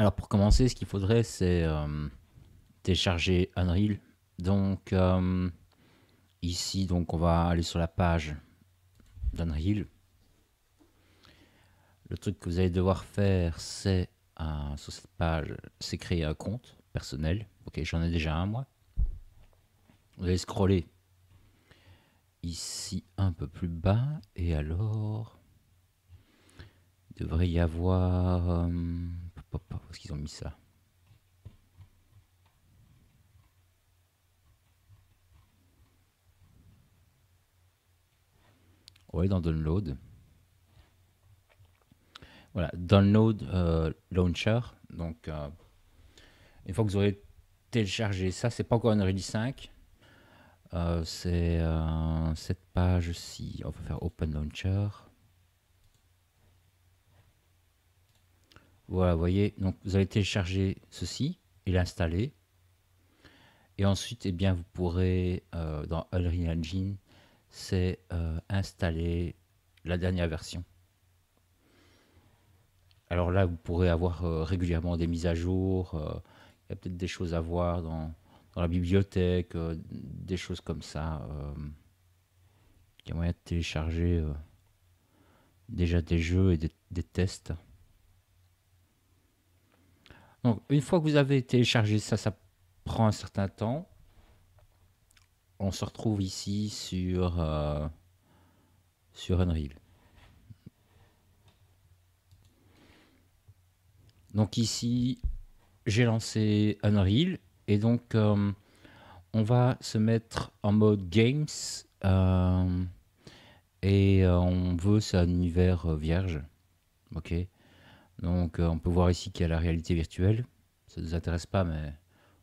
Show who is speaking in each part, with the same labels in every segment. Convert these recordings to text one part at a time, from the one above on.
Speaker 1: Alors pour commencer, ce qu'il faudrait, c'est euh, télécharger Unreal. Donc euh, ici, donc on va aller sur la page d'Unreal. Le truc que vous allez devoir faire, c'est euh, sur cette page, c'est créer un compte personnel. Ok, j'en ai déjà un moi. Vous allez scroller ici un peu plus bas et alors il devrait y avoir parce qu'ils ont mis ça On va dans Download. Voilà, Download euh, Launcher. Donc, euh, une fois que vous aurez téléchargé ça, c'est pas encore une 5. Euh, c'est cette page-ci. On va faire Open Launcher. Voilà, vous voyez, donc vous allez télécharger ceci et l'installer. Et ensuite, eh bien, vous pourrez, euh, dans Unreal Engine, c'est euh, installer la dernière version. Alors là, vous pourrez avoir euh, régulièrement des mises à jour. Il y a peut-être des choses à voir dans, la bibliothèque, des choses comme ça. Il y a moyen de télécharger déjà des jeux et des tests. Donc, une fois que vous avez téléchargé ça, ça prend un certain temps. On se retrouve ici sur, euh, Unreal. Donc ici, j'ai lancé Unreal. Et donc, euh, on va se mettre en mode Games. Euh, et on veut, c'est un univers vierge. Ok donc euh, on peut voir ici qu'il y a la réalité virtuelle. Ça ne nous intéresse pas, mais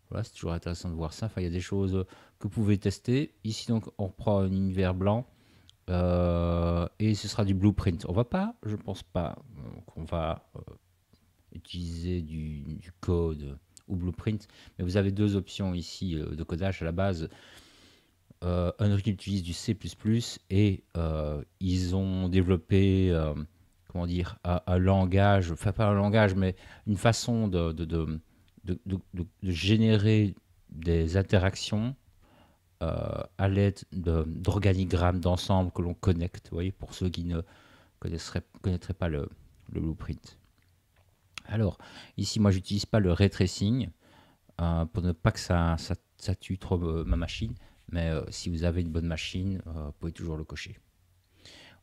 Speaker 1: voilà, c'est toujours intéressant de voir ça. Enfin, il y a des choses que vous pouvez tester. Ici, donc, on reprend un univers blanc. Euh, et ce sera du blueprint. On va pas, je pense pas, qu'on va euh, utiliser du, code ou blueprint. Mais vous avez deux options ici de codage à la base. Un Unreal utilise du C++ et ils ont développé comment dire, un, langage, enfin pas un langage, mais une façon de, de, générer des interactions euh, à l'aide d'organigrammes d'ensemble que l'on connecte, vous voyez, pour ceux qui ne connaîtraient, pas le, blueprint. Alors, ici, moi, j'utilise pas le ray euh, pour ne pas que ça, ça, tue trop euh, ma machine, mais si vous avez une bonne machine, vous pouvez toujours le cocher.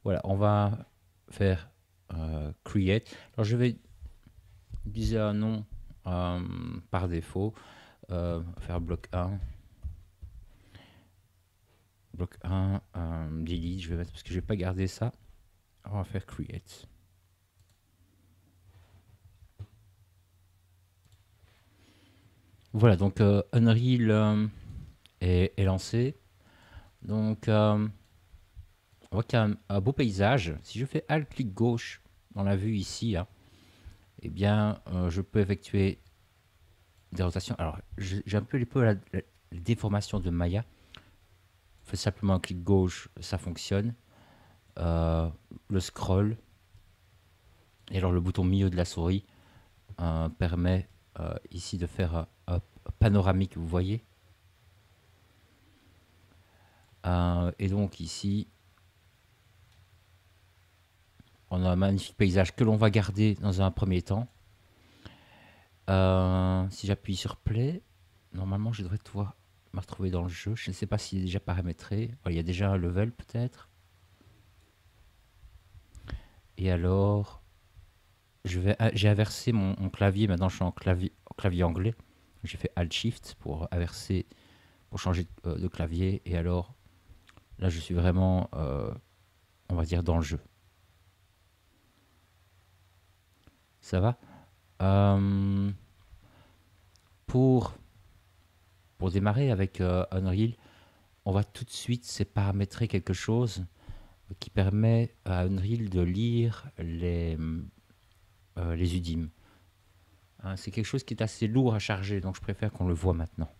Speaker 1: Voilà, on va faire euh, create. Alors je vais viser un nom euh, par défaut, euh, faire bloc 1. Bloc 1, delete, je vais mettre parce que je vais pas garder ça. On va faire create. Voilà, donc Unreal est, est, lancé. Donc on voit qu'il y a un, beau paysage. Si je fais Alt clic gauche dans la vue ici, hein, eh bien, euh, je peux effectuer des rotations. Alors, j'ai un peu les peu la, déformation de Maya. Je fais simplement un clic gauche, ça fonctionne. Euh, le scroll et alors le bouton milieu de la souris euh, permet ici de faire un panoramique, vous voyez. et donc ici, on a un magnifique paysage que l'on va garder dans un premier temps. Euh, si j'appuie sur play, normalement je devrais pouvoir me retrouver dans le jeu. Je ne sais pas s'il est déjà paramétré. Oh, il y a déjà un level peut-être. Et alors, j'ai inversé mon, clavier. Maintenant je suis en clavier, clavier anglais. J'ai fait Alt Shift pour inverser, pour changer euh, de, clavier. Et alors, là je suis vraiment, euh, on va dire, dans le jeu. Ça va euh, pour, pour démarrer avec euh, Unreal, on va tout de suite se paramétrer quelque chose qui permet à Unreal de lire les, euh, les UDIM. Hein, c'est quelque chose qui est assez lourd à charger, donc je préfère qu'on le voit maintenant.